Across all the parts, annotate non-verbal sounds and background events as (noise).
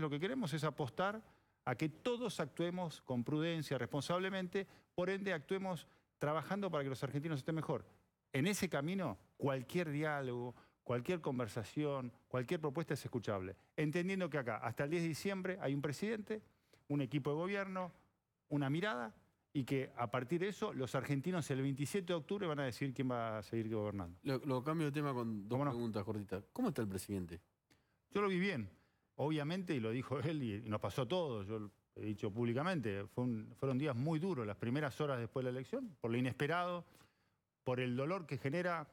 lo que queremos es apostar a que todos actuemos con prudencia, responsablemente, por ende actuemos trabajando para que los argentinos estén mejor. En ese camino, cualquier diálogo, cualquier conversación, cualquier propuesta es escuchable. Entendiendo que acá, hasta el 10 de diciembre, hay un presidente, un equipo de gobierno, una mirada, y que a partir de eso los argentinos el 27 de octubre van a decir quién va a seguir gobernando. Lo, cambio de tema con dos preguntas cortitas. ¿Cómo está el presidente? Yo lo vi bien obviamente, y lo dijo (laughs) él, y nos pasó todo, yo he dicho públicamente, fueron días muy duros, las primeras horas después de la elección, por lo inesperado, por el dolor que genera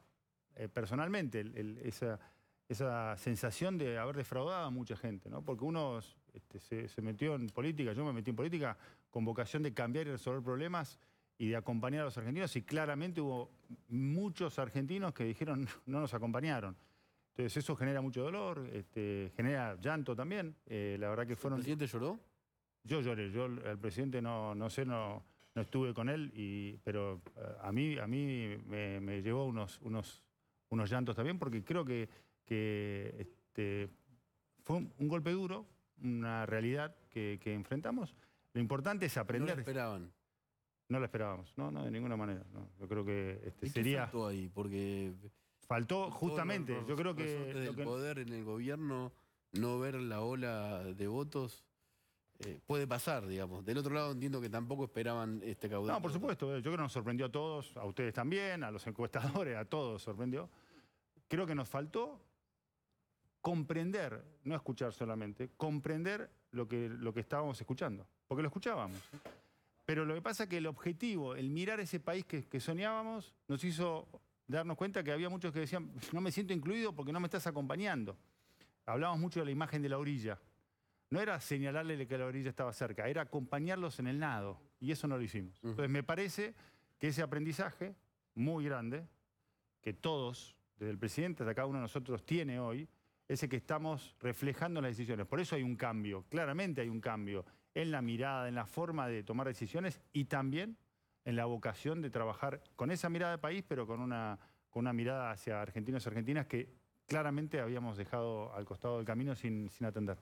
eh, personalmente esa, sensación de haber defraudado a mucha gente, ¿no? porque uno este, se, se metió en política, yo me metí en política con vocación de cambiar y resolver problemas y de acompañar a los argentinos y claramente hubo muchos argentinos que dijeron (laughs) no nos acompañaron. Entonces eso genera mucho dolor, este, genera llanto también. Eh, la verdad que fueron... ¿El presidente lloró? Yo lloré, yo al presidente no, sé, no, estuve con él, y, pero a mí, a mí me, llevó unos, unos, unos llantos también porque creo que, que este, fue un, golpe duro, una realidad que, enfrentamos. Lo importante es aprender. No lo esperaban. No lo esperábamos, no, no, de ninguna manera. Yo creo que este, sería... ahí? Porque... Faltó justamente, yo creo que... El poder en el gobierno, no ver la ola de votos, eh, puede pasar, digamos. Del otro lado entiendo que tampoco esperaban este caudal. No, por supuesto, eh, yo creo que nos sorprendió a todos, a ustedes también, a los encuestadores, a todos sorprendió. Creo que nos faltó comprender, no escuchar solamente, comprender lo que, lo que estábamos escuchando, porque lo escuchábamos. Pero lo que pasa es que el objetivo, el mirar ese país que, que soñábamos, nos hizo darnos cuenta que había muchos que decían, no me siento incluido porque no me estás acompañando. Hablábamos mucho de la imagen de la orilla. No era señalarle que la orilla estaba cerca, era acompañarlos en el nado. Y eso no lo hicimos. Entonces me parece que ese aprendizaje muy grande, que todos, desde el presidente hasta cada uno de nosotros, tiene hoy, ese que estamos reflejando en las decisiones. Por eso hay un cambio, claramente hay un cambio en la mirada, en la forma de tomar decisiones y también en la vocación de trabajar con esa mirada de país, pero con una, con una mirada hacia argentinos y argentinas que claramente habíamos dejado al costado del camino sin, sin atender.